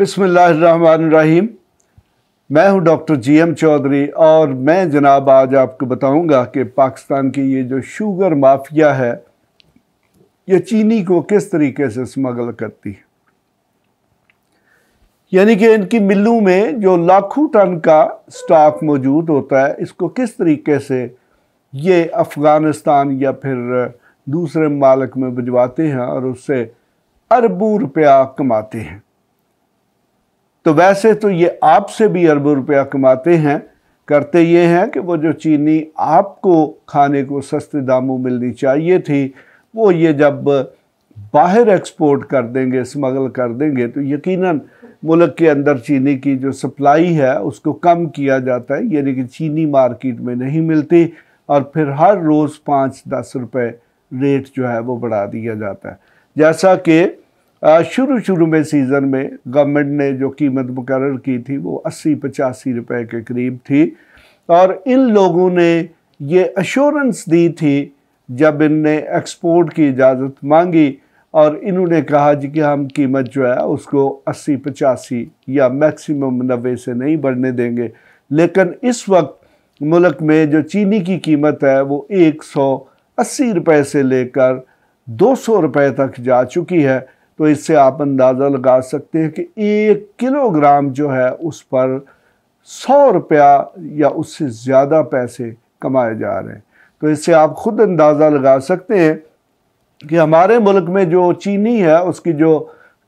बिसमीम मैं हूं डॉक्टर जी एम चौधरी और मैं जनाब आज आपको बताऊंगा कि पाकिस्तान की ये जो शुगर माफिया है ये चीनी को किस तरीके से स्मगल करती है यानी कि इनकी मिलों में जो लाखों टन का स्टॉक मौजूद होता है इसको किस तरीके से ये अफ़गानिस्तान या फिर दूसरे मालक में भिजवाते हैं और उससे अरबों रुपया कमाते हैं तो वैसे तो ये आपसे भी अरबों रुपया कमाते हैं करते ये हैं कि वो जो चीनी आपको खाने को सस्ते दामों मिलनी चाहिए थी वो ये जब बाहर एक्सपोर्ट कर देंगे स्मगल कर देंगे तो यकीनन मुल्क के अंदर चीनी की जो सप्लाई है उसको कम किया जाता है यानी कि चीनी मार्केट में नहीं मिलती और फिर हर रोज़ पाँच दस रुपये रेट जो है वो बढ़ा दिया जाता है जैसा कि शुरू शुरू में सीज़न में गवर्नमेंट ने जो कीमत मुकर की थी वो अस्सी पचासी रुपए के करीब थी और इन लोगों ने ये अश्योरेंस दी थी जब इनने एक्सपोर्ट की इजाज़त मांगी और इन्होंने कहा जी कि हम कीमत जो है उसको अस्सी पचासी या मैक्सिमम नबे से नहीं बढ़ने देंगे लेकिन इस वक्त मुल्क में जो चीनी की कीमत है वो एक सौ अस्सी रुपये से लेकर दो सौ रुपये तक जा चुकी है तो इससे आप अंदाज़ा लगा सकते हैं कि एक किलोग्राम जो है उस पर सौ रुपया या उससे ज़्यादा पैसे कमाए जा रहे हैं तो इससे आप ख़ुद अंदाज़ा लगा सकते हैं कि हमारे मुल्क में जो चीनी है उसकी जो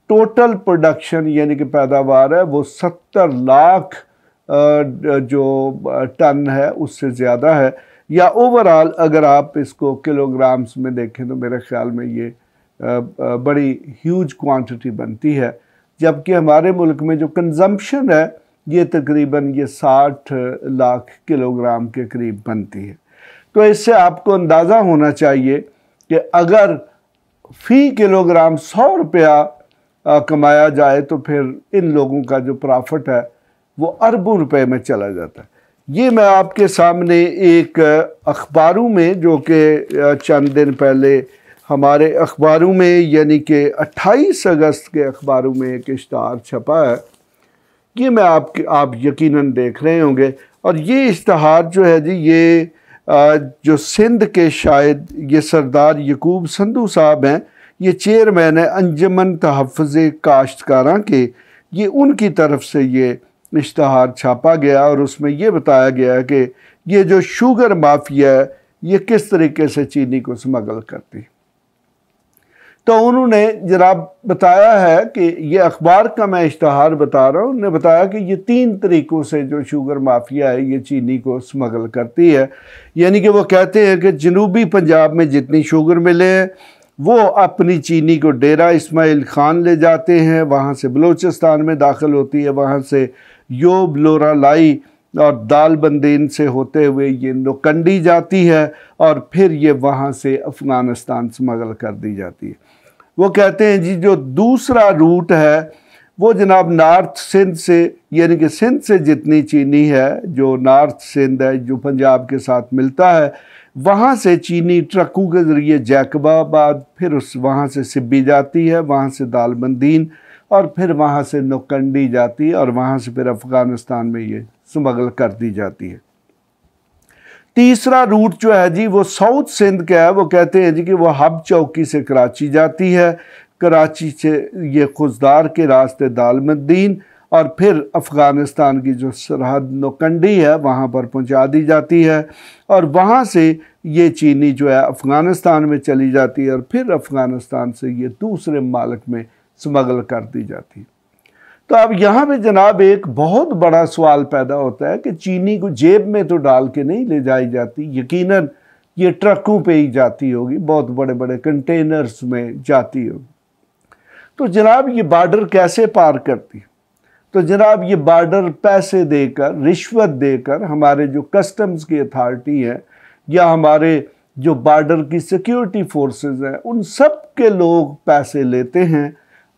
टोटल प्रोडक्शन यानी कि पैदावार है वो सत्तर लाख जो टन है उससे ज़्यादा है या ओवरऑल अगर आप इसको किलोग्राम्स में देखें तो मेरे ख्याल में ये बड़ी ह्यूज क्वांटिटी बनती है जबकि हमारे मुल्क में जो कंजम्पशन है ये तकरीबन ये साठ लाख किलोग्राम के करीब बनती है तो इससे आपको अंदाज़ा होना चाहिए कि अगर फ़ी किलोग्राम सौ रुपया कमाया जाए तो फिर इन लोगों का जो प्रॉफिट है वो अरबों रुपए में चला जाता है ये मैं आपके सामने एक अखबारों में जो कि चंद दिन पहले हमारे अखबारों में यानी कि 28 अगस्त के अखबारों में एक इश्तहार छपा है ये मैं आपके आप यकीनन देख रहे होंगे और ये इश्तहार जो है जी ये जो सिंध के शायद ये सरदार यकूब संधू साहब हैं ये चेयरमैन है अंजमन तहफ़ काश्तकारा के ये उनकी तरफ से ये इश्तहार छापा गया और उसमें ये बताया गया कि ये जो शुगर माफिया है ये किस तरीके से चीनी को स्मगल करती तो उन्होंने जनाब बताया है कि ये अखबार का मैं इश्तहार बता रहा हूँ उन्होंने बताया कि ये तीन तरीक़ों से जो शुगर माफिया है ये चीनी को स्मगल करती है यानी कि वो कहते हैं कि जनूबी पंजाब में जितनी शुगर मिले हैं वो अपनी चीनी को डेरा इसमाइल ख़ान ले जाते हैं वहाँ से बलूचिस्तान में दाखिल होती है वहाँ से यो बलोरा लाई और दाल बंदेन से होते हुए ये नुकंडी जाती है और फिर ये वहाँ से अफ़गानिस्तान स्मगल कर दी जाती है वो कहते हैं जी जो दूसरा रूट है वो जनाब नॉर्थ सिंध से यानी कि सिंध से जितनी चीनी है जो नॉर्थ सिंध है जो पंजाब के साथ मिलता है वहाँ से चीनी ट्रकों के ज़रिए जैकबाबाद फिर उस वहाँ से सिब्बी जाती है वहाँ से दालबंदीन और फिर वहाँ से नोकंडी जाती है और वहाँ से फिर अफ़गानिस्तान में ये स्मगल कर दी जाती है तीसरा रूट जो है जी वो साउथ सिंध का है वो कहते हैं जी कि वो हब चौकी से कराची जाती है कराची से ये खुजदार के रास्ते दालमद्दीन और फिर अफ़गानिस्तान की जो सरहद नोकंडी है वहाँ पर पहुँचा दी जाती है और वहाँ से ये चीनी जो है अफ़गानिस्तान में चली जाती है और फिर अफ़गानिस्तान से ये दूसरे मालक में स्मगल कर दी जाती है तो अब यहाँ पे जनाब एक बहुत बड़ा सवाल पैदा होता है कि चीनी को जेब में तो डाल के नहीं ले जाई जाती यकीनन ये ट्रकों पे ही जाती होगी बहुत बड़े बड़े कंटेनर्स में जाती होगी तो जनाब ये बॉर्डर कैसे पार करती तो जनाब ये बॉर्डर पैसे देकर रिश्वत देकर हमारे जो कस्टम्स की अथॉरिटी है या हमारे जो बॉर्डर की सिक्योरिटी फोर्सेज हैं उन सब के लोग पैसे लेते हैं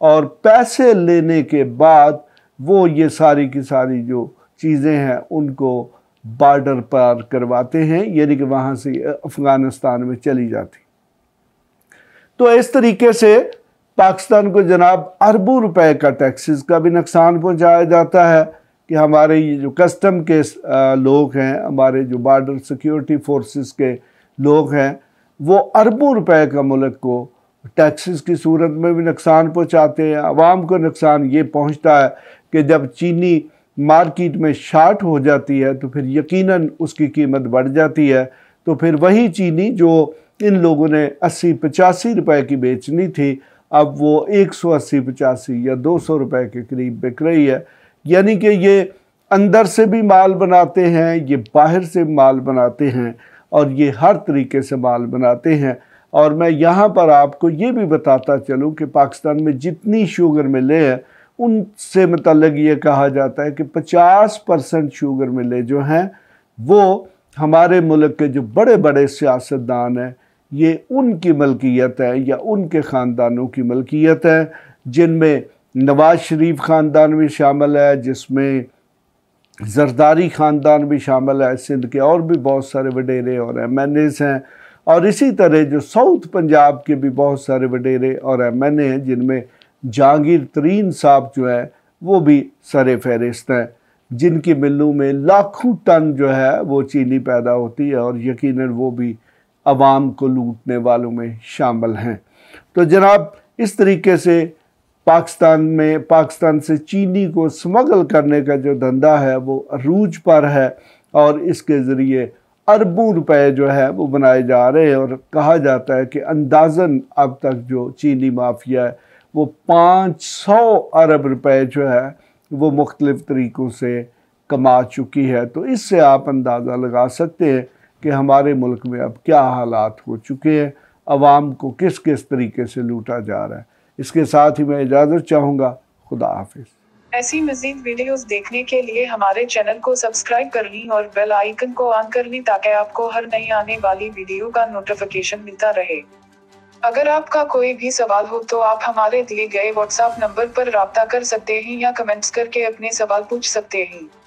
और पैसे लेने के बाद वो ये सारी की सारी जो चीज़ें हैं उनको बॉर्डर पार करवाते हैं यानी कि वहाँ से अफ़गानिस्तान में चली जाती तो इस तरीके से पाकिस्तान को जनाब अरबों रुपए का टैक्सेस का भी नुकसान पहुँचाया जाता है कि हमारे ये जो कस्टम के लोग हैं हमारे जो बार्डर सिक्योरिटी फोर्सेस के लोग हैं वो अरबों रुपए का मुल्क को टैक्सेस की सूरत में भी नुकसान पहुंचाते हैं आवाम को नुकसान ये पहुंचता है कि जब चीनी मार्केट में शार्ट हो जाती है तो फिर यकीनन उसकी कीमत बढ़ जाती है तो फिर वही चीनी जो इन लोगों ने अस्सी पचासी रुपए की बेचनी थी अब वो एक सौ अस्सी पचासी या दो सौ रुपए के करीब बिक रही है यानी कि ये अंदर से भी माल बनाते हैं ये बाहर से माल बनाते हैं और ये हर तरीके से माल बनाते हैं और मैं यहाँ पर आपको ये भी बताता चलूँ कि पाकिस्तान में जितनी शुगर मिले हैं उनसे मतलब ये कहा जाता है कि 50 परसेंट शुगर मिले जो हैं वो हमारे मुल्क के जो बड़े बड़े सियासतदान हैं ये उनकी मलकियत है या उनके ख़ानदानों की मलकियत है जिनमें नवाज शरीफ ख़ानदान भी शामिल है जिसमें जरदारी ख़ानदान भी शामिल है सिंध के और भी बहुत सारे वडेरे और एम एन एस हैं और इसी तरह जो साउथ पंजाब के भी बहुत सारे वडेरे और एम एन ए हैं जिनमें जहांगीर तरीन साहब जो है वो भी सर फहरिस्त हैं जिनकी मिलों में लाखों टन जो है वो चीनी पैदा होती है और यकीन वो भी आवाम को लूटने वालों में शामिल हैं तो जनाब इस तरीके से पाकिस्तान में पाकिस्तान से चीनी को स्मगल करने का जो धंधा है वो अरूज पर है और इसके ज़रिए अरबों रुपए जो है वो बनाए जा रहे हैं और कहा जाता है कि अंदाजन अब तक जो चीनी माफिया है वो पाँच सौ अरब रुपए जो है वो मुख्तलिफ तरीक़ों से कमा चुकी है तो इससे आप अंदाज़ा लगा सकते हैं कि हमारे मुल्क में अब क्या हालात हो चुके हैं आवाम को किस किस तरीके से लूटा जा रहा है इसके साथ ही मैं इजाज़त चाहूँगा खुदा हाफिज़ ऐसी मजीद वीडियोस देखने के लिए हमारे चैनल को सब्सक्राइब करनी और बेल आइकन को ऑन करनी ताकि आपको हर नई आने वाली वीडियो का नोटिफिकेशन मिलता रहे अगर आपका कोई भी सवाल हो तो आप हमारे दिए गए व्हाट्सएप नंबर पर रबता कर सकते हैं या कमेंट्स करके अपने सवाल पूछ सकते हैं